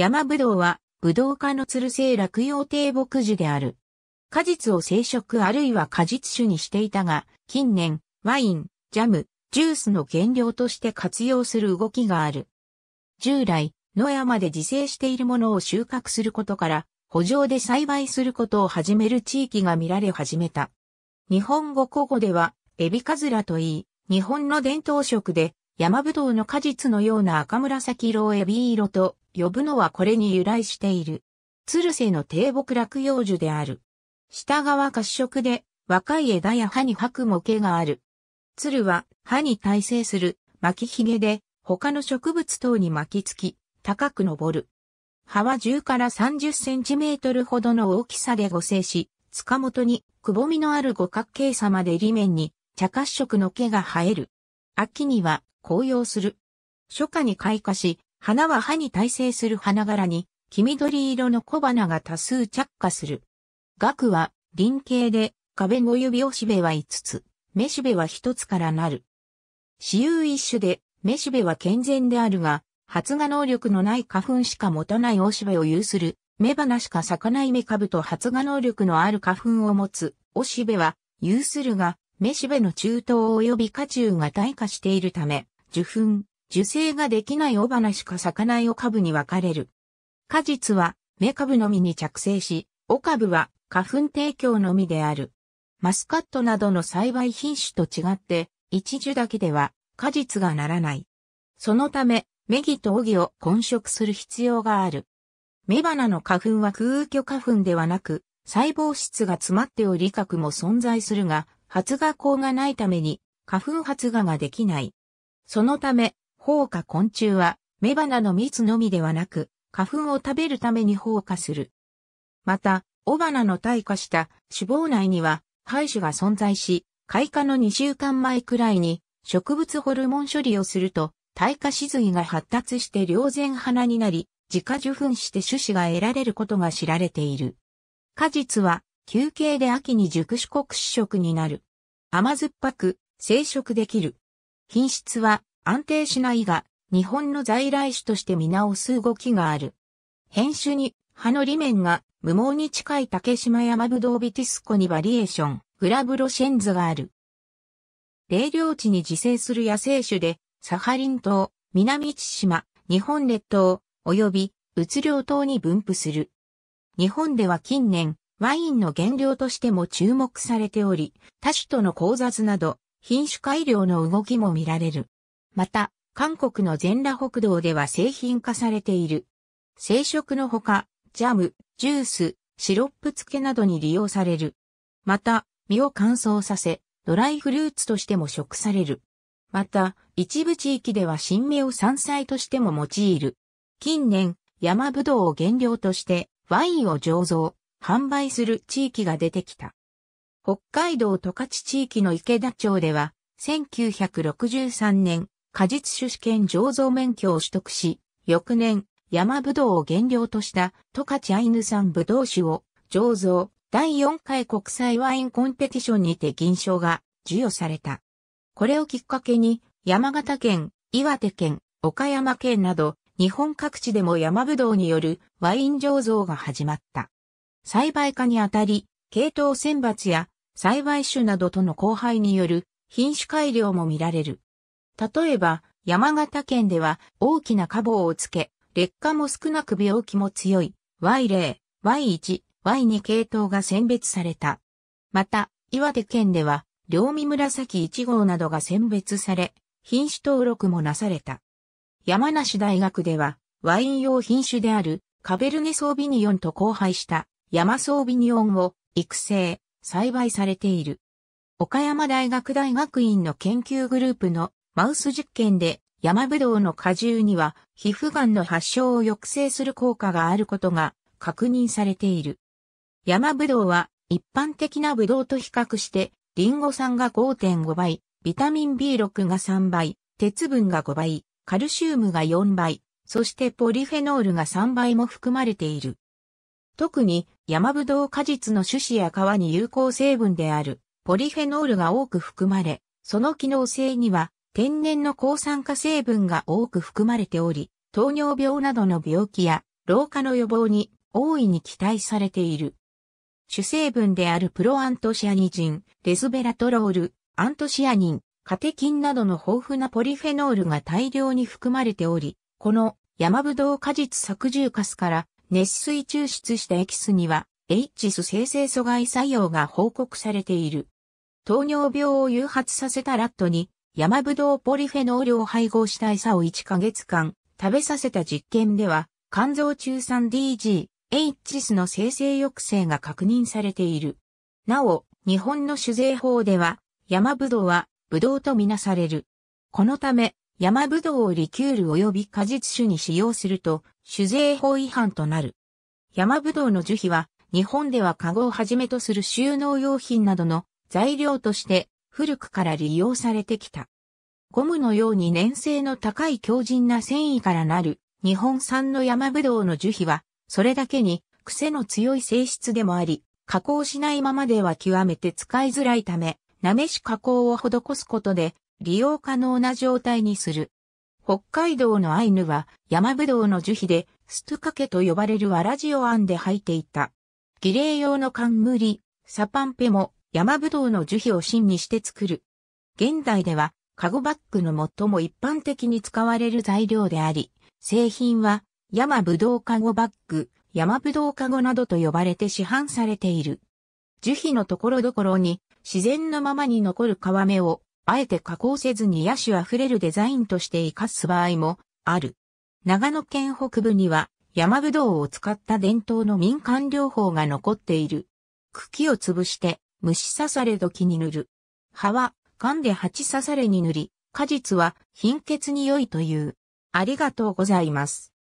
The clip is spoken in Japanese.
山ぶどうは、ぶどう科のつる性落葉低木樹である。果実を生食あるいは果実種にしていたが、近年、ワイン、ジャム、ジュースの原料として活用する動きがある。従来、野山で自生しているものを収穫することから、補助で栽培することを始める地域が見られ始めた。日本語古語では、エビカズラといい、日本の伝統食で、山ぶどうの果実のような赤紫色をエビ色と、呼ぶのはこれに由来している。鶴瀬の低木落葉樹である。下側褐色で若い枝や葉に吐く模型がある。鶴は葉に耐性する巻き髭で他の植物等に巻きつき高く登る。葉は10から30センチメートルほどの大きさで合成し、塚元にくぼみのある五角形さまで裏面に茶褐色の毛が生える。秋には紅葉する。初夏に開花し、花は葉に耐性する花柄に、黄緑色の小花が多数着火する。額は、輪形で、壁5指おしべは5つ、めしべは1つからなる。私有一種で、めしべは健全であるが、発芽能力のない花粉しか持たないおしべを有する、雌花しか咲かない芽株と発芽能力のある花粉を持つ、おしべは、有するが、雌しべの中等及び花中が退化しているため、受粉、受精ができない雄花しか咲かない雄株に分かれる。果実は、芽株のみに着生し、雄株は花粉提供のみである。マスカットなどの栽培品種と違って、一樹だけでは果実がならない。そのため、メギとオギを混食する必要がある。雌花の花粉は空虚花粉ではなく、細胞質が詰まっており核も存在するが、発芽口がないために、花粉発芽ができない。そのため、放火昆虫は、雌花の蜜のみではなく、花粉を食べるために放火する。また、雄花の退化した脂肪内には、廃種が存在し、開花の2週間前くらいに、植物ホルモン処理をすると、退化し髄が発達して両前花になり、自家受粉して種子が得られることが知られている。果実は、休憩で秋に熟四国子食になる。甘酸っぱく、生殖できる。品質は、安定しないが、日本の在来種として見直す動きがある。変種に、葉の裏面が無毛に近い竹島山ぶどうビティスコにバリエーション、グラブロシェンズがある。霊領地に自生する野生種で、サハリン島、南千島、日本列島、及び、うつ領島に分布する。日本では近年、ワインの原料としても注目されており、他種との交雑など、品種改良の動きも見られる。また、韓国の全羅北道では製品化されている。生食のほか、ジャム、ジュース、シロップ漬けなどに利用される。また、実を乾燥させ、ドライフルーツとしても食される。また、一部地域では新芽を山菜としても用いる。近年、山ぶどうを原料としてワインを醸造、販売する地域が出てきた。北海道十勝地域の池田町では、1963年、果実酒試験醸造免許を取得し、翌年、山ぶどうを原料とした十勝アイヌ産ぶどう酒を醸造第4回国際ワインコンペティションにて銀賞が授与された。これをきっかけに山形県、岩手県、岡山県など日本各地でも山ぶどうによるワイン醸造が始まった。栽培化にあたり、系統選抜や栽培種などとの交配による品種改良も見られる。例えば、山形県では大きな花房をつけ、劣化も少なく病気も強い Y0、Y1、Y2 系統が選別された。また、岩手県では、両見紫1号などが選別され、品種登録もなされた。山梨大学では、ワイン用品種であるカベルネソービニオンと交配した山ソービニオンを育成、栽培されている。岡山大学大学院の研究グループのマウス実験で山ぶどうの果汁には皮膚がんの発症を抑制する効果があることが確認されている。山ぶどうは一般的なぶどうと比較してリンゴ酸が5.5倍、ビタミン B6 が3倍、鉄分が5倍、カルシウムが4倍、そしてポリフェノールが3倍も含まれている。特に山ぶどう果実の種子や皮に有効成分であるポリフェノールが多く含まれ、その機能性には天然の抗酸化成分が多く含まれており、糖尿病などの病気や老化の予防に大いに期待されている。主成分であるプロアントシアニジン、レズベラトロール、アントシアニン、カテキンなどの豊富なポリフェノールが大量に含まれており、この山ぶどう果実作重カスから熱水抽出したエキスには H ス生成阻害作用が報告されている。糖尿病を誘発させたラットに山ぶどうポリフェノールを配合した餌を1ヶ月間食べさせた実験では、肝臓中酸 DG、h s の生成抑制が確認されている。なお、日本の酒税法では、山ぶどうは、ぶどうとみなされる。このため、山ぶどうをリキュール及び果実酒に使用すると、酒税法違反となる。山ぶどうの樹皮は、日本ではカゴをはじめとする収納用品などの材料として古くから利用されてきた。ゴムのように粘性の高い強靭な繊維からなる日本産の山ぶどうの樹皮は、それだけに癖の強い性質でもあり、加工しないままでは極めて使いづらいため、なめし加工を施すことで利用可能な状態にする。北海道のアイヌは山ぶどうの樹皮でストゥカケと呼ばれるわらじを編んで履いていた。儀礼用の冠、サパンペも山ぶどうの樹皮を芯にして作る。現代では、カゴバッグの最も一般的に使われる材料であり、製品は、山ぶどうカゴバッグ、山ぶどうカゴなどと呼ばれて市販されている。樹皮のところどころに、自然のままに残る皮目を、あえて加工せずに野趣あふれるデザインとして活かす場合も、ある。長野県北部には、山ぶどうを使った伝統の民間療法が残っている。茎を潰して、虫刺され時に塗る。葉は、噛んで鉢刺されに塗り、果実は貧血に良いという。ありがとうございます。